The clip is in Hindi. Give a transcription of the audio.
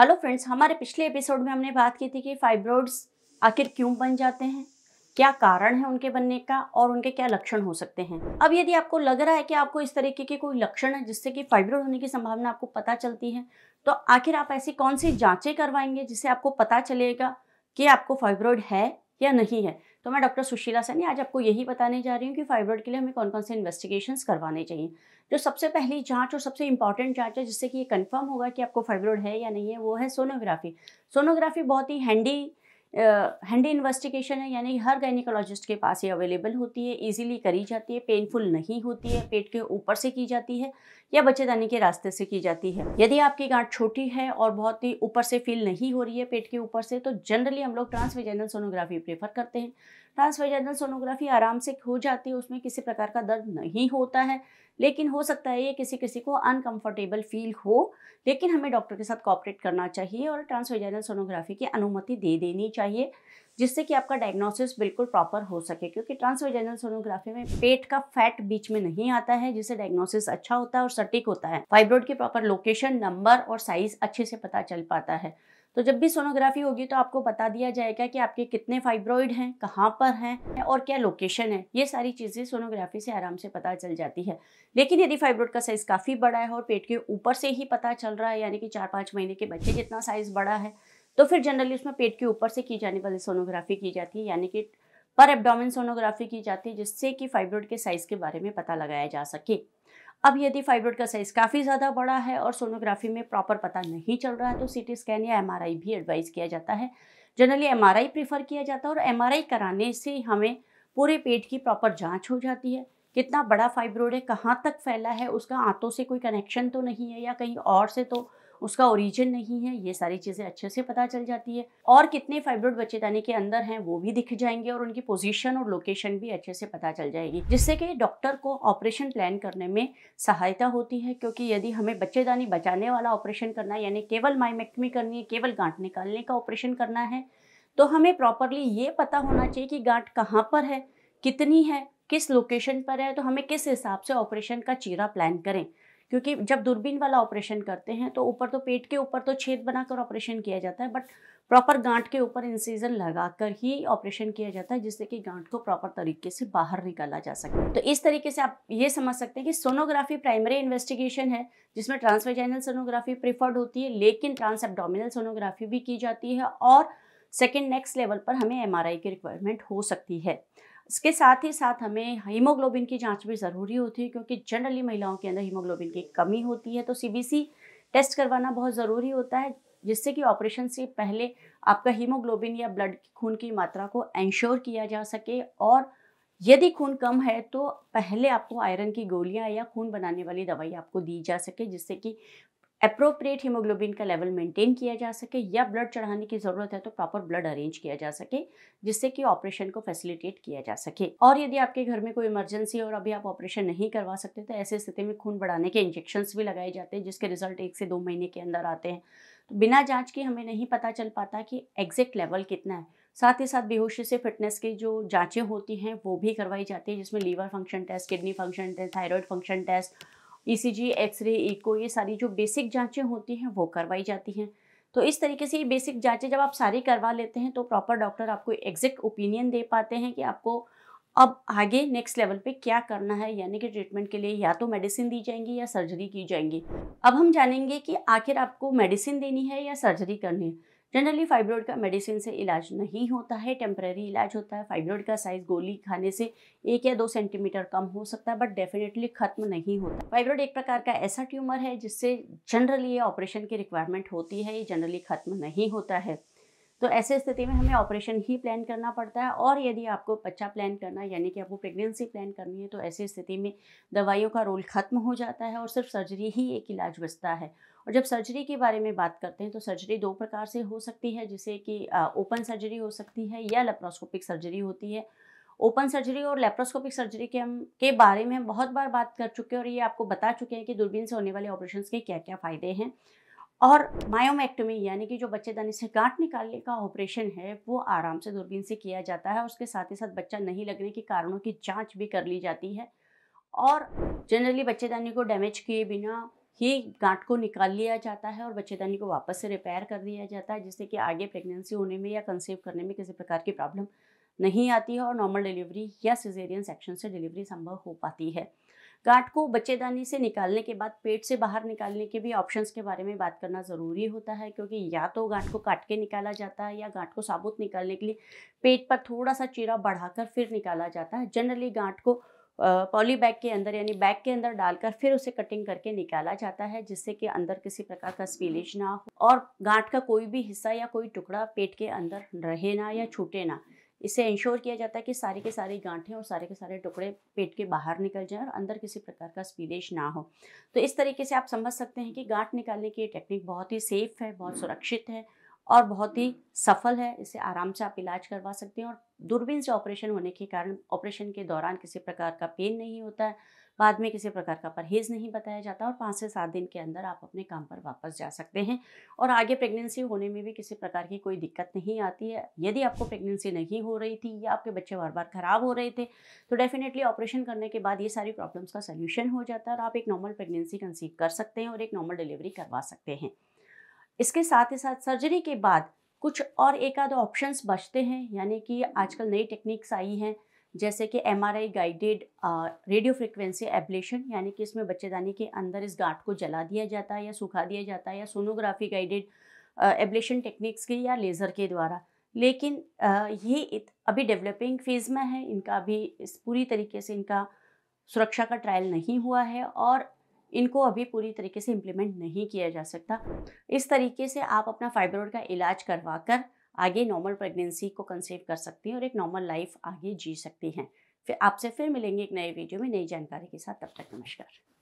हेलो फ्रेंड्स हमारे पिछले एपिसोड में हमने बात की थी कि फाइब्रॉइड्स आखिर क्यों बन जाते हैं क्या कारण है उनके बनने का और उनके क्या लक्षण हो सकते हैं अब यदि आपको लग रहा है कि आपको इस तरीके के कोई लक्षण है जिससे कि फाइब्रॉइड होने की संभावना आपको पता चलती है तो आखिर आप ऐसी कौन सी जाँचें करवाएंगे जिससे आपको पता चलेगा कि आपको फाइब्रॉइड है या नहीं है तो मैं डॉक्टर सुशीला सैनी आज आपको यही बताने जा रही हूँ कि फाइब्रॉइड के लिए हमें कौन कौन से इन्वेस्टिगेशंस करवाने चाहिए जो सबसे पहली जांच और सबसे इंपॉर्टेंट जांच है जिससे कि ये कंफर्म होगा कि आपको फाइब्रॉइड है या नहीं है वो है सोनोग्राफी सोनोग्राफी बहुत ही हैंडी हैंडी इन्वेस्टिगेशन है यानी हर गायनिकोलॉजिस्ट के पास ये अवेलेबल होती है इजीली करी जाती है पेनफुल नहीं होती है पेट के ऊपर से की जाती है या बच्चेदानी के रास्ते से की जाती है यदि आपकी गांठ छोटी है और बहुत ही ऊपर से फील नहीं हो रही है पेट के ऊपर से तो जनरली हम लोग ट्रांसवेजेनल सोनोग्राफी प्रेफर करते हैं ट्रांसवेजनल सोनोग्राफी आराम से हो जाती है उसमें किसी प्रकार का दर्द नहीं होता है लेकिन हो सकता है ये किसी किसी को अनकंफर्टेबल फील हो लेकिन हमें डॉक्टर के साथ कॉपरेट करना चाहिए और ट्रांसवेजनल सोनोग्राफी की अनुमति दे देनी चाहिए जिससे कि आपका डायग्नोसिस बिल्कुल प्रॉपर हो सके क्योंकि ट्रांसवेजनल सोनोग्राफी में पेट का फैट बीच में नहीं आता है जिससे डायग्नोसिस अच्छा होता है और सटीक होता है फाइब्रोड की प्रॉपर लोकेशन नंबर और साइज अच्छे से पता चल पाता है तो जब भी सोनोग्राफी होगी तो आपको बता दिया जाएगा कि आपके कितने फाइब्रॉइड हैं कहाँ पर हैं और क्या लोकेशन है ये सारी चीज़ें सोनोग्राफी से आराम से पता चल जाती है लेकिन यदि फाइब्रॉइड का साइज़ काफ़ी बड़ा है और पेट के ऊपर से ही पता चल रहा है यानी कि चार पाँच महीने के बच्चे जितना साइज़ बड़ा है तो फिर जनरली उसमें पेट के ऊपर से की जाने वाली सोनोग्राफी की जाती है यानी कि पर एब्डोमिन सोनोग्राफी की जाती है जिससे कि फाइब्रॉइड के साइज़ के बारे में पता लगाया जा सके अब यदि फाइब्रोड का साइज काफ़ी ज़्यादा बड़ा है और सोनोग्राफी में प्रॉपर पता नहीं चल रहा है तो सी स्कैन या एम भी एडवाइस किया जाता है जनरली एम प्रीफर किया जाता है और एम कराने से हमें पूरे पेट की प्रॉपर जाँच हो जाती है कितना बड़ा फाइब्रोड है कहाँ तक फैला है उसका आंतों से कोई कनेक्शन तो नहीं है या कहीं और से तो उसका ओरिजिन नहीं है ये सारी चीज़ें अच्छे से पता चल जाती है और कितने फाइब्रोड बच्चेदानी के अंदर हैं वो भी दिख जाएंगे और उनकी पोजीशन और लोकेशन भी अच्छे से पता चल जाएगी जिससे कि डॉक्टर को ऑपरेशन प्लान करने में सहायता होती है क्योंकि यदि हमें बच्चेदानी बचाने वाला ऑपरेशन करना है यानी केवल माइमेक्टमी करनी है केवल गांठ निकालने का ऑपरेशन करना है तो हमें प्रॉपरली ये पता होना चाहिए कि गांठ कहाँ पर है कितनी है किस लोकेशन पर है तो हमें किस हिसाब से ऑपरेशन का चीरा प्लान करें क्योंकि जब दूरबीन वाला ऑपरेशन करते हैं तो ऊपर तो पेट के ऊपर तो छेद बनाकर ऑपरेशन किया जाता है बट प्रॉपर गांठ के ऊपर इंसीजन लगाकर ही ऑपरेशन किया जाता है जिससे कि गांठ को प्रॉपर तरीके से बाहर निकाला जा सके तो इस तरीके से आप ये समझ सकते हैं कि सोनोग्राफी प्राइमरी इन्वेस्टिगेशन है जिसमें ट्रांसवेजाइनल सोनोग्राफी प्रिफर्ड होती है लेकिन ट्रांस एबडोमिनल सोनोग्राफी भी की जाती है और सेकेंड नेक्स्ट लेवल पर हमें एम की रिक्वायरमेंट हो सकती है इसके साथ ही साथ हमें हीमोग्लोबिन की जांच भी ज़रूरी होती है क्योंकि जनरली महिलाओं के अंदर हीमोग्लोबिन की कमी होती है तो सी टेस्ट करवाना बहुत ज़रूरी होता है जिससे कि ऑपरेशन से पहले आपका हीमोग्लोबिन या ब्लड खून की मात्रा को इंश्योर किया जा सके और यदि खून कम है तो पहले आपको आयरन की गोलियां या खून बनाने वाली दवाई आपको दी जा सके जिससे कि अप्रोप्रिएट हीमोग्लोबिन का लेवल मेंटेन किया जा सके या ब्लड चढ़ाने की ज़रूरत है तो प्रॉपर ब्लड अरेंज किया जा सके जिससे कि ऑपरेशन को फैसिलिटेट किया जा सके और यदि आपके घर में कोई इमरजेंसी और अभी आप ऑपरेशन नहीं करवा सकते तो ऐसे स्थिति में खून बढ़ाने के इंजेक्शन भी लगाए जाते हैं जिसके रिजल्ट एक से दो महीने के अंदर आते हैं तो बिना जाँच के हमें नहीं पता चल पाता कि एग्जैक्ट लेवल कितना है साथ ही साथ बेहोशी से फिटनेस की जो जांचें होती हैं वो भी करवाई जाती है जिसमें liver function test kidney function test thyroid function test ECG x-ray echo ये सारी जो बेसिक जाँचें होती हैं वो करवाई जाती हैं तो इस तरीके से ये बेसिक जाँचें जब आप सारी करवा लेते हैं तो प्रॉपर डॉक्टर आपको एग्जैक्ट ओपिनियन दे पाते हैं कि आपको अब आगे नेक्स्ट लेवल पे क्या करना है यानी कि ट्रीटमेंट के लिए या तो मेडिसिन दी जाएंगी या सर्जरी की जाएंगी अब हम जानेंगे कि आखिर आपको मेडिसिन देनी है या सर्जरी करनी है जनरली फाइब्रॉइड का मेडिसिन से इलाज नहीं होता है टेम्प्रेरी इलाज होता है फाइब्रॉइड का साइज गोली खाने से एक या दो सेंटीमीटर कम हो सकता है बट डेफिनेटली खत्म नहीं होता फाइब्रॉइड एक प्रकार का ऐसा ट्यूमर है जिससे जनरली ये ऑपरेशन की रिक्वायरमेंट होती है ये जनरली खत्म नहीं होता है तो ऐसे स्थिति में हमें ऑपरेशन ही प्लान करना पड़ता है और यदि आपको बच्चा प्लान करना यानी कि आपको प्रेगनेंसी प्लान करनी है तो ऐसी स्थिति में दवाइयों का रोल ख़त्म हो जाता है और सिर्फ सर्जरी ही एक इलाज बचता है और जब सर्जरी के बारे में बात करते हैं तो सर्जरी दो प्रकार से हो सकती है जैसे कि ओपन सर्जरी हो सकती है या लेप्रोस्कोपिक सर्जरी होती है ओपन सर्जरी और लेप्रोस्कोपिक सर्जरी के हम के बारे में हम बहुत बार बात कर चुके हैं और ये आपको बता चुके हैं कि दूरबीन से होने वाले ऑपरेशन के क्या क्या फ़ायदे हैं और मायोमेक्टोमी यानी कि जो बच्चेदानी से गांठ निकालने का ऑपरेशन है वो आराम से दूरबीन से किया जाता है उसके साथ ही साथ बच्चा नहीं लगने के कारणों की जांच भी कर ली जाती है और जनरली बच्चेदानी को डैमेज किए बिना ही गांठ को निकाल लिया जाता है और बच्चेदानी को वापस से रिपेयर कर दिया जाता है जिससे कि आगे प्रेगनेंसी होने में या कंसेव करने में किसी प्रकार की प्रॉब्लम नहीं आती है और नॉर्मल डिलीवरी या सिजेरियन सेक्शन से डिलीवरी संभव हो पाती है गांठ को बच्चेदानी से निकालने के बाद पेट से बाहर निकालने के भी ऑप्शंस के बारे में बात करना ज़रूरी होता है क्योंकि या तो गांठ को काट के निकाला जाता है या गांठ को साबुत निकालने के लिए पेट पर थोड़ा सा चीरा बढ़ाकर फिर निकाला जाता है जनरली गांठ को पॉली बैग के अंदर यानी बैग के अंदर डालकर फिर उसे कटिंग करके निकाला जाता है जिससे कि अंदर किसी प्रकार का स्पीलेज ना हो और गांठ का कोई भी हिस्सा या कोई टुकड़ा पेट के अंदर रहे ना या छूटे ना इससे इंश्योर किया जाता है कि सारी के सारी गांठें और सारे के सारे टुकड़े पेट के बाहर निकल जाएं और अंदर किसी प्रकार का स्पीलेज ना हो तो इस तरीके से आप समझ सकते हैं कि गांठ निकालने की टेक्निक बहुत ही सेफ़ है बहुत सुरक्षित है और बहुत ही सफल है इसे आराम से आप इलाज करवा सकते हैं और दूरबीन से ऑपरेशन होने के कारण ऑपरेशन के दौरान किसी प्रकार का पेन नहीं होता है बाद में किसी प्रकार का परहेज नहीं बताया जाता और पाँच से सात दिन के अंदर आप अपने काम पर वापस जा सकते हैं और आगे प्रेगनेंसी होने में भी किसी प्रकार की कोई दिक्कत नहीं आती है यदि आपको प्रेगनेंसी नहीं हो रही थी या आपके बच्चे बार बार ख़राब हो रहे थे तो डेफिनेटली ऑपरेशन करने के बाद ये सारी प्रॉब्लम्स का सोल्यूशन हो जाता है और आप एक नॉर्मल प्रेगनेंसी कंसीव कर सकते हैं और एक नॉर्मल डिलीवरी करवा सकते हैं इसके साथ ही साथ सर्जरी के बाद कुछ और एक आध ऑप्शंस बचते हैं यानी कि आजकल नई टेक्निक्स आई हैं जैसे कि M guided radio frequency ablation यानी कि इसमें बच्चेदानी के अंदर इस गांठ को जला दिया जाता है या सुखा दिया जाता है या सोनोग्राफी गाइडेड एबलेशन टेक्निक्स के या लेज़र के द्वारा लेकिन uh, ये अभी डेवलपिंग फेज़ में है इनका अभी इस पूरी तरीके से इनका सुरक्षा का ट्रायल नहीं हुआ है और इनको अभी पूरी तरीके से इम्प्लीमेंट नहीं किया जा सकता इस तरीके से आप अपना फाइब्रॉइड का इलाज करवा कर आगे नॉर्मल प्रेगनेंसी को कंसीव कर सकती हैं और एक नॉर्मल लाइफ आगे जी सकती हैं फिर आपसे फिर मिलेंगे एक नए वीडियो में नई जानकारी के साथ तब तक नमस्कार